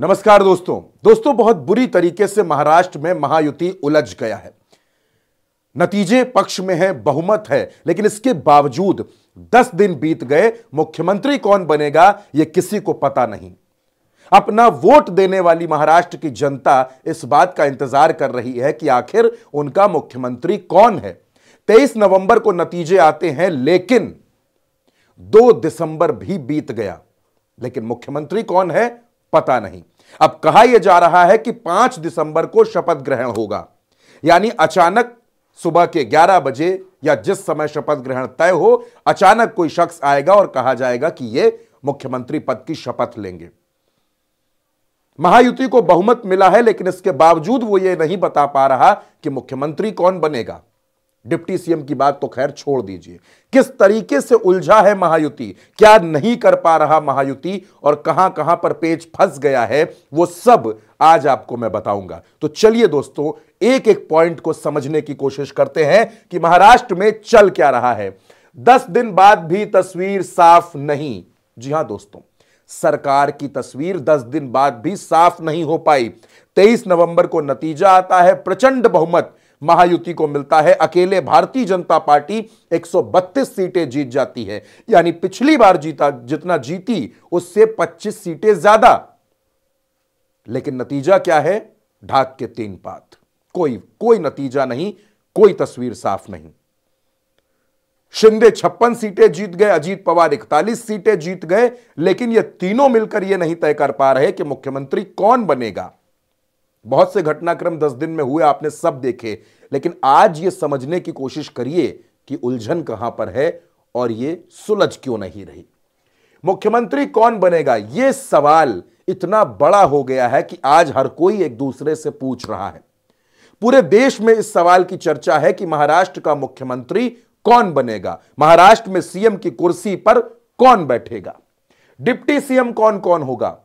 नमस्कार दोस्तों दोस्तों बहुत बुरी तरीके से महाराष्ट्र में महायुति उलझ गया है नतीजे पक्ष में है बहुमत है लेकिन इसके बावजूद दस दिन बीत गए मुख्यमंत्री कौन बनेगा यह किसी को पता नहीं अपना वोट देने वाली महाराष्ट्र की जनता इस बात का इंतजार कर रही है कि आखिर उनका मुख्यमंत्री कौन है तेईस नवंबर को नतीजे आते हैं लेकिन दो दिसंबर भी बीत गया लेकिन मुख्यमंत्री कौन है पता नहीं अब कहा यह जा रहा है कि पांच दिसंबर को शपथ ग्रहण होगा यानी अचानक सुबह के 11 बजे या जिस समय शपथ ग्रहण तय हो अचानक कोई शख्स आएगा और कहा जाएगा कि यह मुख्यमंत्री पद की शपथ लेंगे महायुति को बहुमत मिला है लेकिन इसके बावजूद वो ये नहीं बता पा रहा कि मुख्यमंत्री कौन बनेगा डिप्टी सीएम की बात तो खैर छोड़ दीजिए किस तरीके से उलझा है महायुति क्या नहीं कर पा रहा महायुति और कहां कहां पर पेज फंस गया है वो सब आज आपको मैं बताऊंगा तो चलिए दोस्तों एक एक पॉइंट को समझने की कोशिश करते हैं कि महाराष्ट्र में चल क्या रहा है दस दिन बाद भी तस्वीर साफ नहीं जी हां दोस्तों सरकार की तस्वीर दस दिन बाद भी साफ नहीं हो पाई तेईस नवंबर को नतीजा आता है प्रचंड बहुमत महायुति को मिलता है अकेले भारतीय जनता पार्टी 132 सीटें जीत जाती है यानी पिछली बार जीता जितना जीती उससे 25 सीटें ज्यादा लेकिन नतीजा क्या है ढाक के तीन पात कोई कोई नतीजा नहीं कोई तस्वीर साफ नहीं शिंदे छप्पन सीटें जीत गए अजीत पवार इकतालीस सीटें जीत गए लेकिन ये तीनों मिलकर ये नहीं तय कर पा रहे कि मुख्यमंत्री कौन बनेगा बहुत से घटनाक्रम दस दिन में हुए आपने सब देखे लेकिन आज ये समझने की कोशिश करिए कि उलझन कहां पर है और ये सुलझ क्यों नहीं रही मुख्यमंत्री कौन बनेगा ये सवाल इतना बड़ा हो गया है कि आज हर कोई एक दूसरे से पूछ रहा है पूरे देश में इस सवाल की चर्चा है कि महाराष्ट्र का मुख्यमंत्री कौन बनेगा महाराष्ट्र में सीएम की कुर्सी पर कौन बैठेगा डिप्टी सीएम कौन कौन होगा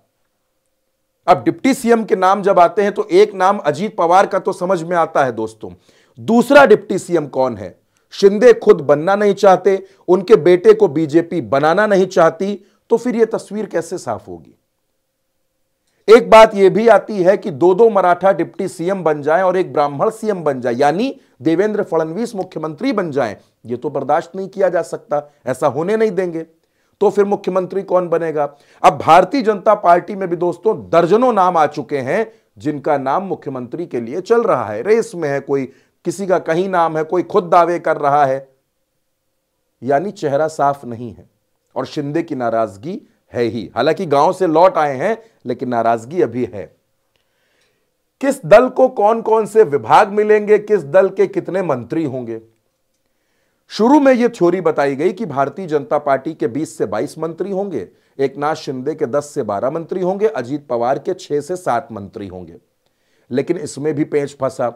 अब डिप्टी सीएम के नाम जब आते हैं तो एक नाम अजीत पवार का तो समझ में आता है दोस्तों दूसरा डिप्टी सीएम कौन है शिंदे खुद बनना नहीं चाहते उनके बेटे को बीजेपी बनाना नहीं चाहती तो फिर यह तस्वीर कैसे साफ होगी एक बात यह भी आती है कि दो दो मराठा डिप्टी सीएम बन जाए और एक ब्राह्मण सीएम बन जाए यानी देवेंद्र फडणवीस मुख्यमंत्री बन जाए यह तो बर्दाश्त नहीं किया जा सकता ऐसा होने नहीं देंगे तो फिर मुख्यमंत्री कौन बनेगा अब भारतीय जनता पार्टी में भी दोस्तों दर्जनों नाम आ चुके हैं जिनका नाम मुख्यमंत्री के लिए चल रहा है रेस में है कोई किसी का कहीं नाम है कोई खुद दावे कर रहा है यानी चेहरा साफ नहीं है और शिंदे की नाराजगी है ही हालांकि गांव से लौट आए हैं लेकिन नाराजगी अभी है किस दल को कौन कौन से विभाग मिलेंगे किस दल के कितने मंत्री होंगे शुरू में यह थ्योरी बताई गई कि भारतीय जनता पार्टी के 20 से 22 मंत्री होंगे एक नाथ शिंदे के 10 से 12 मंत्री होंगे अजीत पवार के 6 से 7 मंत्री होंगे लेकिन इसमें भी पेच फंसा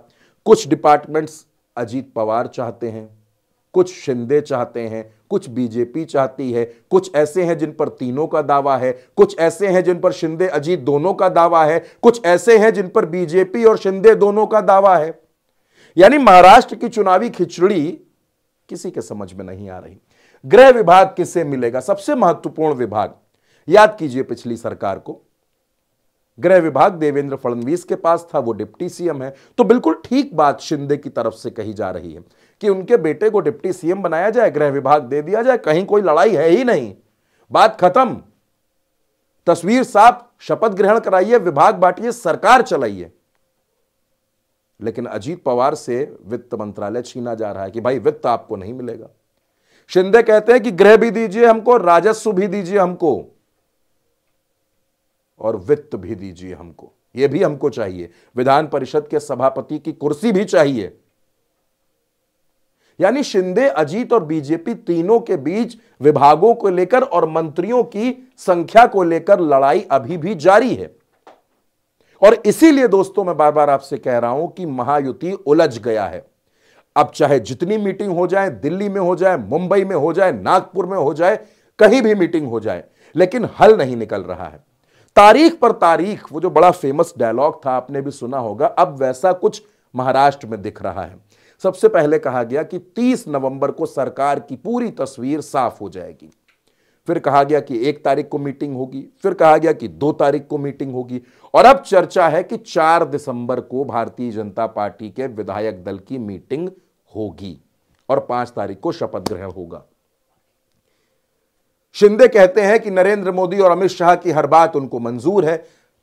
कुछ डिपार्टमेंट्स अजीत पवार चाहते हैं कुछ शिंदे चाहते हैं कुछ बीजेपी चाहती है कुछ ऐसे हैं जिन पर तीनों का दावा है कुछ ऐसे हैं जिन पर शिंदे अजीत दोनों का दावा है कुछ ऐसे हैं जिन पर बीजेपी और शिंदे दोनों का दावा है यानी महाराष्ट्र की चुनावी खिचड़ी किसी के समझ में नहीं आ रही गृह विभाग किसे मिलेगा सबसे महत्वपूर्ण विभाग याद कीजिए पिछली सरकार को गृह विभाग देवेंद्र फडणवीस के पास था वो डिप्टी सीएम है तो बिल्कुल ठीक बात शिंदे की तरफ से कही जा रही है कि उनके बेटे को डिप्टी सीएम बनाया जाए गृह विभाग दे दिया जाए कहीं कोई लड़ाई है ही नहीं बात खत्म तस्वीर साफ शपथ ग्रहण कराइए विभाग बांटिए सरकार चलाइए लेकिन अजीत पवार से वित्त मंत्रालय छीना जा रहा है कि भाई वित्त आपको नहीं मिलेगा शिंदे कहते हैं कि गृह भी दीजिए हमको राजस्व भी दीजिए हमको और वित्त भी दीजिए हमको यह भी हमको चाहिए विधान परिषद के सभापति की कुर्सी भी चाहिए यानी शिंदे अजीत और बीजेपी तीनों के बीच विभागों को लेकर और मंत्रियों की संख्या को लेकर लड़ाई अभी भी जारी है और इसीलिए दोस्तों मैं बार बार आपसे कह रहा हूं कि महायुति उलझ गया है अब चाहे जितनी मीटिंग हो जाए दिल्ली में हो जाए मुंबई में हो जाए नागपुर में हो जाए कहीं भी मीटिंग हो जाए लेकिन हल नहीं निकल रहा है तारीख पर तारीख वो जो बड़ा फेमस डायलॉग था आपने भी सुना होगा अब वैसा कुछ महाराष्ट्र में दिख रहा है सबसे पहले कहा गया कि 30 नवंबर को सरकार की पूरी तस्वीर साफ हो जाएगी फिर कहा गया कि एक तारीख को मीटिंग होगी फिर कहा गया कि दो तारीख को मीटिंग होगी और अब चर्चा है कि चार दिसंबर को भारतीय जनता पार्टी के विधायक दल की मीटिंग होगी और पांच तारीख को शपथ ग्रहण होगा शिंदे कहते हैं कि नरेंद्र मोदी और अमित शाह की हर बात उनको मंजूर है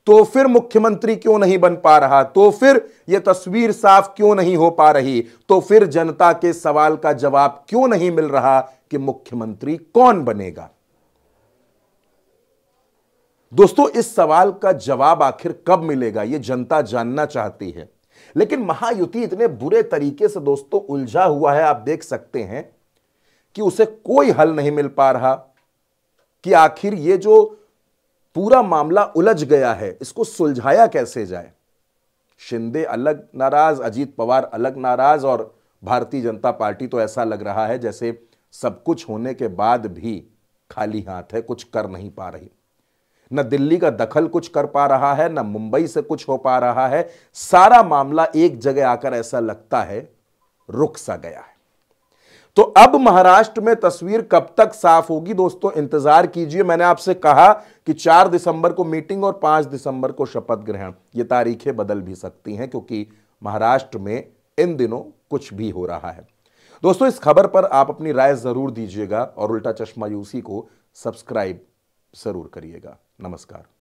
तो फिर मुख्यमंत्री क्यों नहीं बन पा रहा तो फिर यह तस्वीर साफ क्यों नहीं हो पा रही तो फिर जनता के सवाल का जवाब क्यों नहीं मिल रहा कि मुख्यमंत्री कौन बनेगा दोस्तों इस सवाल का जवाब आखिर कब मिलेगा यह जनता जानना चाहती है लेकिन महायुति इतने बुरे तरीके से दोस्तों उलझा हुआ है आप देख सकते हैं कि उसे कोई हल नहीं मिल पा रहा कि आखिर यह जो पूरा मामला उलझ गया है इसको सुलझाया कैसे जाए शिंदे अलग नाराज अजीत पवार अलग नाराज और भारतीय जनता पार्टी तो ऐसा लग रहा है जैसे सब कुछ होने के बाद भी खाली हाथ है कुछ कर नहीं पा रही न दिल्ली का दखल कुछ कर पा रहा है ना मुंबई से कुछ हो पा रहा है सारा मामला एक जगह आकर ऐसा लगता है रुक सा गया है तो अब महाराष्ट्र में तस्वीर कब तक साफ होगी दोस्तों इंतजार कीजिए मैंने आपसे कहा कि 4 दिसंबर को मीटिंग और 5 दिसंबर को शपथ ग्रहण ये तारीखें बदल भी सकती हैं क्योंकि महाराष्ट्र में इन दिनों कुछ भी हो रहा है दोस्तों इस खबर पर आप अपनी राय जरूर दीजिएगा और उल्टा चश्मा यूसी को सब्सक्राइब ज़रूर करिएगा नमस्कार